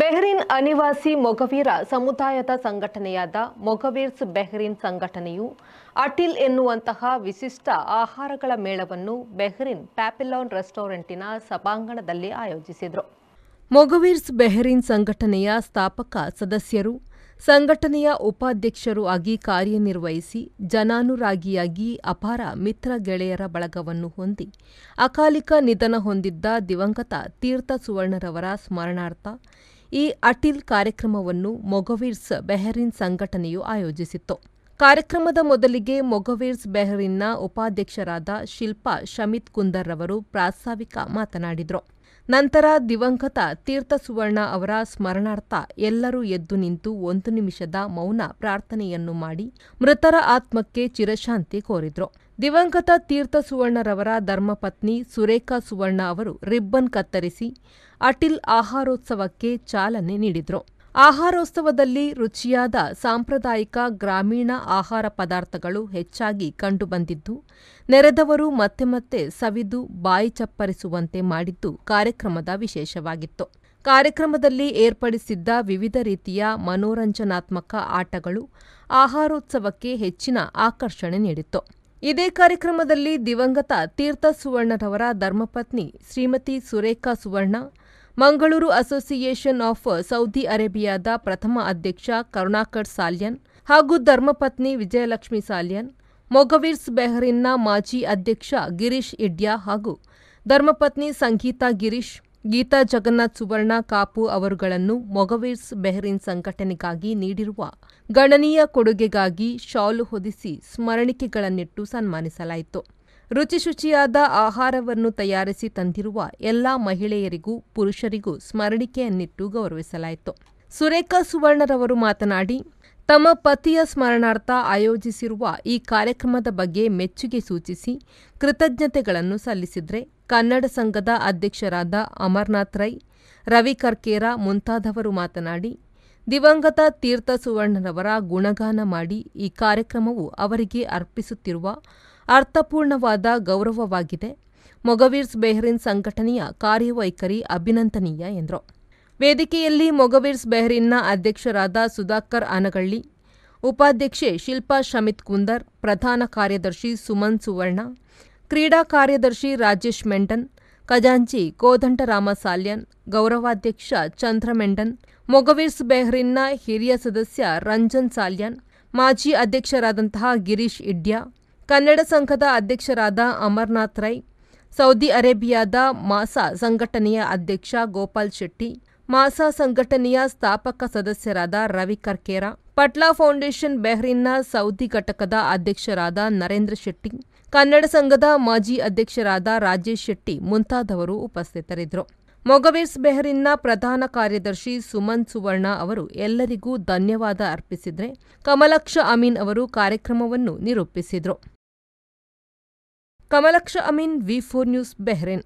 ಬೆಹ್ರೀನ್ ಅನಿವಾಸಿ ಮೊಗವೀರ ಸಮುದಾಯದ ಸಂಘಟನೆಯಾದ ಮೊಗವೀರ್ಸ್ ಬೆಹ್ರೀನ್ ಸಂಘಟನೆಯು ಅಟಿಲ್ ಎನ್ನುವಂತಹ ವಿಶಿಷ್ಟ ಆಹಾರಗಳ ಮೇಳವನ್ನು ಬೆಹ್ರಿನ್ ಪ್ಯಾಪಿಲಾನ್ ರೆಸ್ಟೋರೆಂಟಿನ ಸಭಾಂಗಣದಲ್ಲಿ ಆಯೋಜಿಸಿದರು ಮೊಗವೀರ್ಸ್ ಬೆಹ್ರೀನ್ ಸಂಘಟನೆಯ ಸ್ಥಾಪಕ ಸದಸ್ಯರು ಸಂಘಟನೆಯ ಉಪಾಧ್ಯಕ್ಷರು ಆಗಿ ಕಾರ್ಯನಿರ್ವಹಿಸಿ ಜನಾನುರಾಗಿಯಾಗಿ ಅಪಾರ ಮಿತ್ರ ಗೆಳೆಯರ ಬಳಗವನ್ನು ಹೊಂದಿ ಅಕಾಲಿಕ ನಿಧನ ಹೊಂದಿದ್ದ ದಿವಂಗತ ತೀರ್ಥ ಸುವರ್ಣರವರ ಸ್ಮರಣಾರ್ಥ ಈ ಅಟಿಲ್ ಕಾರ್ಯಕ್ರಮವನ್ನು ಮೊಗವಿರ್ಸ್ ಬೆಹರಿನ್ ಸಂಘಟನೆಯು ಆಯೋಜಿಸಿತ್ತು ಕಾರ್ಯಕ್ರಮದ ಮೊದಲಿಗೆ ಮೊಗವೇರ್ಸ್ ಬೆಹರಿನ್ನ ಉಪಾಧ್ಯಕ್ಷರಾದ ಶಿಲ್ಪಾ ಶಮಿತ್ ಕುಂದರ್ ರವರು ಪ್ರಾಸ್ತಾವಿಕ ಮಾತನಾಡಿದರು ನಂತರ ದಿವಂಗತ ತೀರ್ಥ ಸುವರ್ಣ ಅವರ ಸ್ಮರಣಾರ್ಥ ಎಲ್ಲರೂ ಎದ್ದು ನಿಂತು ಒಂದು ನಿಮಿಷದ ಮೌನ ಪ್ರಾರ್ಥನೆಯನ್ನು ಮಾಡಿ ಮೃತರ ಆತ್ಮಕ್ಕೆ ಚಿರಶಾಂತಿ ಕೋರಿದ್ರು ದಿವಂಗತ ತೀರ್ಥ ಸುವರ್ಣರವರ ಧರ್ಮಪತ್ನಿ ಸುರೇಖಾ ಸುವರ್ಣ ಅವರು ರಿಬ್ಬನ್ ಕತ್ತರಿಸಿ ಅಟಿಲ್ ಆಹಾರೋತ್ಸವಕ್ಕೆ ಚಾಲನೆ ನೀಡಿದರು ಆಹಾರೋತ್ಸವದಲ್ಲಿ ರುಚಿಯಾದ ಸಾಂಪ್ರದಾಯಿಕ ಗ್ರಾಮೀಣ ಆಹಾರ ಪದಾರ್ಥಗಳು ಹೆಚ್ಚಾಗಿ ಕಂಡುಬಂದಿದ್ದು ನೆರೆದವರು ಮತ್ತೆ ಮತ್ತೆ ಸವಿದು ಬಾಯಿ ಚಪ್ಪರಿಸುವಂತೆ ಮಾಡಿದ್ದು ಕಾರ್ಯಕ್ರಮದ ವಿಶೇಷವಾಗಿತ್ತು ಕಾರ್ಯಕ್ರಮದಲ್ಲಿ ಏರ್ಪಡಿಸಿದ್ದ ವಿವಿಧ ರೀತಿಯ ಮನೋರಂಜನಾತ್ಮಕ ಆಟಗಳು ಆಹಾರೋತ್ಸವಕ್ಕೆ ಹೆಚ್ಚಿನ ಆಕರ್ಷಣೆ ನೀಡಿತ್ತು ಇದೇ ಕಾರ್ಯಕ್ರಮದಲ್ಲಿ ದಿವಂಗತ ತೀರ್ಥ ಸುವರ್ಣರವರ ಧರ್ಮಪತ್ನಿ Shrimati Surekha Suvarna Mangaluru association of Saudi ಅರೇಬಿಯಾದ ಪ್ರಥಮ ಅಧ್ಯಕ್ಷ ಕರುಣಾಕರ್ ಸಾಲ್ಯನ್ ಹಾಗೂ ಧರ್ಮಪತ್ನಿ ವಿಜಯಲಕ್ಷ್ಮಿ ಸಾಲ್ಯನ್ ಮೊಗವೀರ್ಸ್ ಬೆಹರಿನ್ನ ಮಾಜಿ ಅಧ್ಯಕ್ಷ ಗಿರೀಶ್ ಇಡ್ಯಾ ಹಾಗೂ ಧರ್ಮಪತ್ನಿ ಸಂಗೀತಾ ಗಿರೀಶ್ ಗೀತಾ ಜಗನ್ನಾಥ್ ಸುವರ್ಣ ಕಾಪು ಅವರುಗಳನ್ನು ಮೊಗವೀರ್ಸ್ ಬೆಹರಿನ್ ಸಂಘಟನೆಗಾಗಿ ನೀಡಿರುವ ಗಣನೀಯ ಕೊಡುಗೆಗಾಗಿ ಶಾಲು ಹೊದಿಸಿ ಸ್ಮರಣಿಕೆಗಳನ್ನಿಟ್ಟು ಸನ್ಮಾನಿಸಲಾಯಿತು ರುಚಿಶುಚಿಯಾದ ಆಹಾರವನ್ನು ತಯಾರಿಸಿ ತಂದಿರುವ ಎಲ್ಲ ಮಹಿಳೆಯರಿಗೂ ಪುರುಷರಿಗೂ ಸ್ಮರಣಿಕೆಯನ್ನಿಟ್ಟು ಗೌರವಿಸಲಾಯಿತು ಸುರೇಖಾ ಸುವರ್ಣರವರು ಮಾತನಾಡಿ ತಮ್ಮ ಪತಿಯ ಸ್ಮರಣಾರ್ಥ ಆಯೋಜಿಸಿರುವ ಈ ಕಾರ್ಯಕ್ರಮದ ಬಗ್ಗೆ ಮೆಚ್ಚುಗೆ ಸೂಚಿಸಿ ಕೃತಜ್ಞತೆಗಳನ್ನು ಸಲ್ಲಿಸಿದರೆ ಕನ್ನಡ ಸಂಘದ ಅಧ್ಯಕ್ಷರಾದ ಅಮರ್ನಾಥ್ ರೈ ರವಿ ಕರ್ಕೇರ ಮುಂತಾದವರು ಮಾತನಾಡಿ ದಿವಂಗತ ತೀರ್ಥ ಸುವರ್ಣರವರ ಗುಣಗಾನ ಮಾಡಿ ಈ ಕಾರ್ಯಕ್ರಮವು ಅವರಿಗೆ ಅರ್ಪಿಸುತ್ತಿರುವ ಅರ್ಥಪೂರ್ಣವಾದ ಗೌರವವಾಗಿದೆ ಮೊಗವೀರ್ಸ್ ಬೆಹರಿನ್ ಸಂಘಟನೆಯ ಕಾರ್ಯವೈಖರಿ ಅಭಿನಂದನೀಯ ಎಂದರು ವೇದಿಕೆಯಲ್ಲಿ ಮೊಗವೀರ್ಸ್ ಬೆಹರಿನ್ನ ಅಧ್ಯಕ್ಷರಾದ ಸುಧಾಕರ್ ಆನಗಳ್ಳಿ ಉಪಾಧ್ಯಕ್ಷೆ ಶಿಲ್ಪಾ ಶಮಿತ್ ಕುಂದರ್ ಪ್ರಧಾನ ಕಾರ್ಯದರ್ಶಿ ಸುಮನ್ ಸುವರ್ಣ ಕ್ರೀಡಾ ಕಾರ್ಯದರ್ಶಿ ರಾಜೇಶ್ ಮೆಂಟನ್ ಖಜಾಂಚಿ ಕೋದಂಡರಾಮ ಸಾಲ್ಯನ್ ಗೌರವಾಧ್ಯಕ್ಷ ಚಂದ್ರಮೆಂಡನ್ ಮೊಗವೀರ್ಸ್ ಬೆಹ್ರಿನ್ನ ಹಿರಿಯ ಸದಸ್ಯ ರಂಜನ್ ಸಾಲ್ಯನ್ ಮಾಜಿ ಅಧ್ಯಕ್ಷರಾದಂತಹ ಗಿರೀಶ್ ಇಡ್ಯಾ ಕನ್ನಡ ಸಂಘದ ಅಧ್ಯಕ್ಷರಾದ ಅಮರ್ನಾಥ್ ರೈ ಸೌದಿ ಅರೇಬಿಯಾದ ಮಾಸಾ ಸಂಘಟನೆಯ ಅಧ್ಯಕ್ಷ ಗೋಪಾಲ್ ಶೆಟ್ಟಿ ಮಾಸಾ ಸಂಘಟನೆಯ ಸ್ಥಾಪಕ ಸದಸ್ಯರಾದ ರವಿ ಕರ್ಕೇರಾ ಪಟ್ಲಾ ಫೌಂಡೇಶನ್ ಬೆಹ್ರೀನ್ನ ಸೌದಿ ಘಟಕದ ಅಧ್ಯಕ್ಷರಾದ ನರೇಂದ್ರ ಶೆಟ್ಟಿ ಕನ್ನಡ ಸಂಘದ ಮಾಜಿ ಅಧ್ಯಕ್ಷರಾದ ರಾಜೇಶ್ ಶೆಟ್ಟಿ ಮುಂತಾದವರು ಉಪಸ್ಥಿತರಿದ್ದರು ಮೊಗವೇಸ್ ಬೆಹರಿನ್ನ ಪ್ರಧಾನ ಕಾರ್ಯದರ್ಶಿ ಸುಮನ್ ಸುವರ್ಣ ಅವರು ಎಲ್ಲರಿಗೂ ಧನ್ಯವಾದ ಅರ್ಪಿಸಿದರೆ ಕಮಲಕ್ಷ ಅಮೀನ್ ಅವರು ಕಾರ್ಯಕ್ರಮವನ್ನು ನಿರೂಪಿಸಿದರು Kamalaksha Ameen V four news ಬೆಹ್ರೀನ್